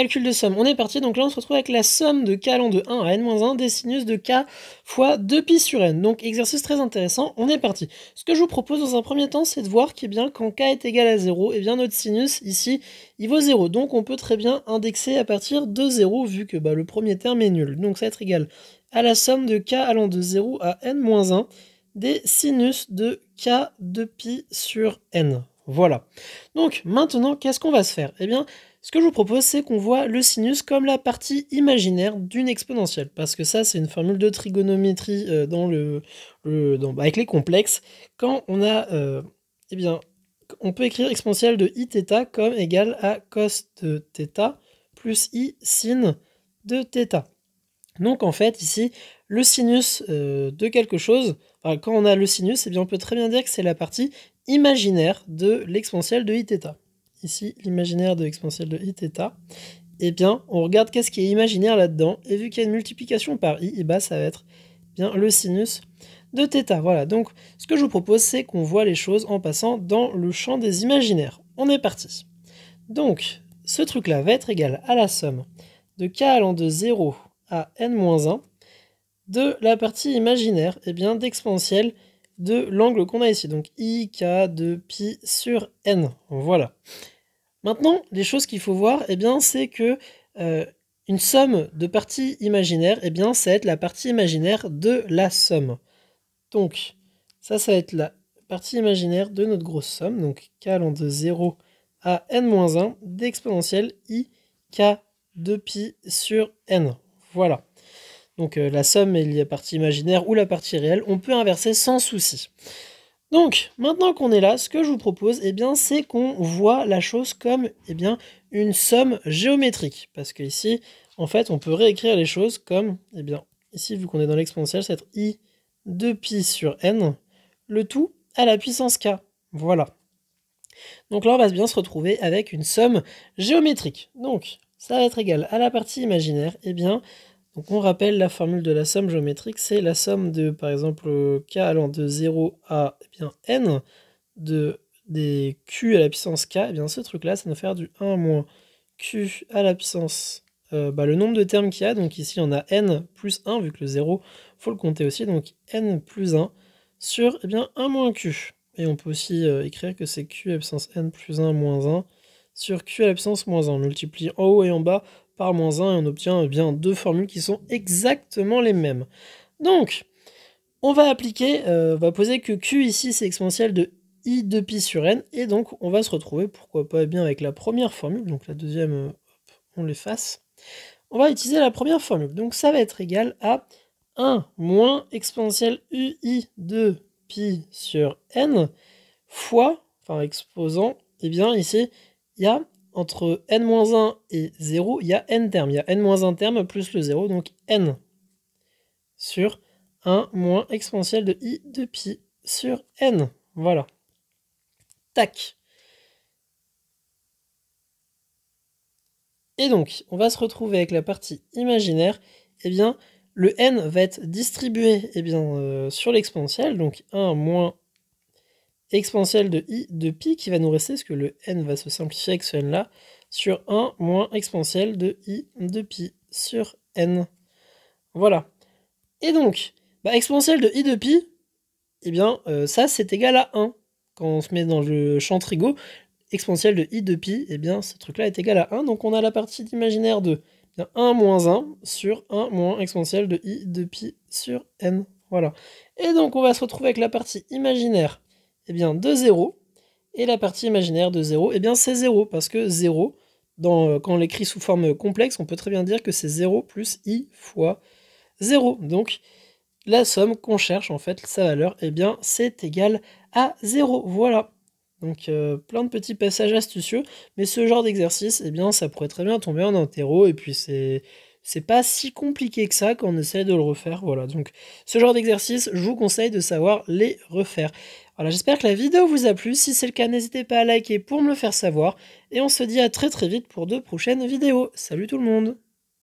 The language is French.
Calcul de somme, on est parti, donc là on se retrouve avec la somme de k allant de 1 à n-1 des sinus de k fois 2pi sur n. Donc exercice très intéressant, on est parti. Ce que je vous propose dans un premier temps, c'est de voir que bien, quand k est égal à 0, et eh bien notre sinus ici, il vaut 0. Donc on peut très bien indexer à partir de 0, vu que bah, le premier terme est nul. Donc ça va être égal à la somme de k allant de 0 à n-1 des sinus de k 2pi sur n. Voilà. Donc maintenant, qu'est-ce qu'on va se faire Eh bien, ce que je vous propose, c'est qu'on voit le sinus comme la partie imaginaire d'une exponentielle, parce que ça, c'est une formule de trigonométrie euh, dans le, dans, bah, avec les complexes. Quand on a, euh, eh bien, on peut écrire exponentielle de iθ comme égal à cos de θ plus i sin de θ. Donc en fait, ici, le sinus euh, de quelque chose, quand on a le sinus, et eh bien, on peut très bien dire que c'est la partie imaginaire de l'exponentielle de iθ. Ici, l'imaginaire de l'exponentielle de iθ. Eh bien, on regarde qu'est-ce qui est imaginaire là-dedans. Et vu qu'il y a une multiplication par i, eh ben, ça va être bien le sinus de θ. Voilà, donc ce que je vous propose, c'est qu'on voit les choses en passant dans le champ des imaginaires. On est parti. Donc, ce truc-là va être égal à la somme de k allant de 0 à n-1 de la partie imaginaire, et eh bien d'exponentielle de l'angle qu'on a ici, donc i k de pi sur n. Voilà. Maintenant, les choses qu'il faut voir, eh bien, c'est que euh, une somme de parties imaginaires, et eh bien, ça va être la partie imaginaire de la somme. Donc, ça, ça va être la partie imaginaire de notre grosse somme, donc k allant de 0 à n-1 d'exponentielle k de pi sur n. Voilà. Donc euh, la somme il y a la partie imaginaire ou la partie réelle, on peut inverser sans souci. Donc, maintenant qu'on est là, ce que je vous propose, eh bien, c'est qu'on voit la chose comme eh bien, une somme géométrique. Parce que ici, en fait, on peut réécrire les choses comme, eh bien, ici, vu qu'on est dans l'exponentiel, c'est être i de pi sur n, le tout à la puissance k. Voilà. Donc là, on va bien se retrouver avec une somme géométrique. Donc, ça va être égal à la partie imaginaire, eh bien, donc on rappelle la formule de la somme géométrique, c'est la somme de, par exemple, euh, k allant de 0 à eh bien, n, de, des q à la puissance k, et eh bien ce truc-là, ça nous faire du 1 moins q à la puissance, euh, bah, le nombre de termes qu'il y a, donc ici on a n plus 1, vu que le 0, faut le compter aussi, donc n plus 1 sur eh bien, 1 moins q. Et on peut aussi euh, écrire que c'est q à la puissance n plus 1 moins 1 sur q à la puissance moins 1. On multiplie en haut et en bas par moins 1 et on obtient eh bien deux formules qui sont exactement les mêmes. Donc, on va appliquer, euh, on va poser que Q ici c'est exponentiel de i de pi sur n, et donc on va se retrouver, pourquoi pas, eh bien avec la première formule, donc la deuxième, euh, on l'efface. On va utiliser la première formule, donc ça va être égal à 1 moins exponentiel ui de pi sur n fois, enfin exposant, et eh bien ici, il y a entre n-1 et 0, il y a n termes. Il y a n-1 terme plus le 0, donc n sur 1 moins exponentielle de i de pi sur n. Voilà. Tac. Et donc, on va se retrouver avec la partie imaginaire. Eh bien, le n va être distribué eh bien, euh, sur l'exponentielle, donc 1 moins exponentielle de i de pi qui va nous rester, parce que le n va se simplifier avec ce n-là, sur 1 moins exponentielle de i de pi sur n. Voilà. Et donc, bah, exponentielle de i de pi, eh bien, euh, ça, c'est égal à 1. Quand on se met dans le champ trigo, exponentielle de i de pi, eh bien, ce truc-là est égal à 1. Donc, on a la partie imaginaire de 1 eh moins 1 sur 1 moins exponentielle de i de pi sur n. Voilà. Et donc, on va se retrouver avec la partie imaginaire eh bien, de 0. Et la partie imaginaire de 0, et eh bien, c'est 0, parce que 0, dans, euh, quand on l'écrit sous forme complexe, on peut très bien dire que c'est 0 plus i fois 0. Donc, la somme qu'on cherche, en fait, sa valeur, et eh bien, c'est égal à 0. Voilà. Donc, euh, plein de petits passages astucieux. Mais ce genre d'exercice, et eh bien, ça pourrait très bien tomber en interro. Et puis, c'est c'est pas si compliqué que ça quand on essaie de le refaire. Voilà, donc ce genre d'exercice, je vous conseille de savoir les refaire. Voilà, j'espère que la vidéo vous a plu. Si c'est le cas, n'hésitez pas à liker pour me le faire savoir. Et on se dit à très très vite pour de prochaines vidéos. Salut tout le monde